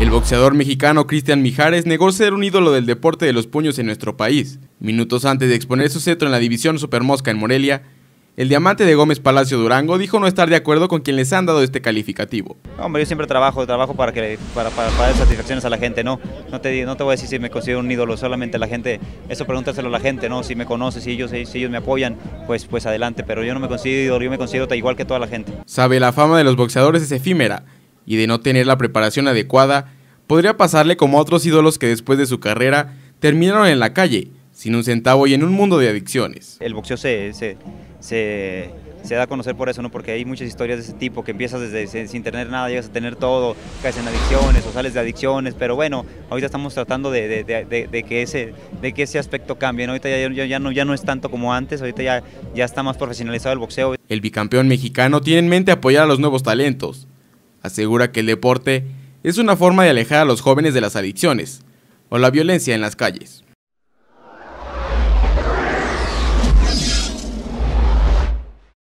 El boxeador mexicano Cristian Mijares negó ser un ídolo del deporte de los puños en nuestro país. Minutos antes de exponer su cetro en la división Supermosca en Morelia, el diamante de Gómez Palacio Durango dijo no estar de acuerdo con quien les han dado este calificativo. Hombre, yo siempre trabajo, trabajo para, que, para, dar satisfacciones a la gente, ¿no? No te, no te voy a decir si me considero un ídolo, solamente la gente, eso pregúntaselo a la gente, ¿no? Si me conoces, si ellos, si ellos me apoyan, pues, pues adelante, pero yo no me considero ídolo, yo me considero igual que toda la gente. Sabe, la fama de los boxeadores es efímera, y de no tener la preparación adecuada, podría pasarle como a otros ídolos que después de su carrera terminaron en la calle, sin un centavo y en un mundo de adicciones. El boxeo se, se, se, da a conocer por eso, ¿no? porque hay muchas historias de ese tipo, que empiezas desde, sin tener nada, llegas a tener todo, caes en adicciones o sales de adicciones, pero bueno, ahorita estamos tratando de, de, que, ese, de que ese aspecto cambie, ahorita ya, ya, no, ya no es tanto como antes, ahorita ya, ya está más profesionalizado el boxeo. El bicampeón mexicano tiene en mente apoyar a los nuevos talentos, asegura que el deporte es una forma de alejar a los jóvenes de las adicciones o la violencia en las calles.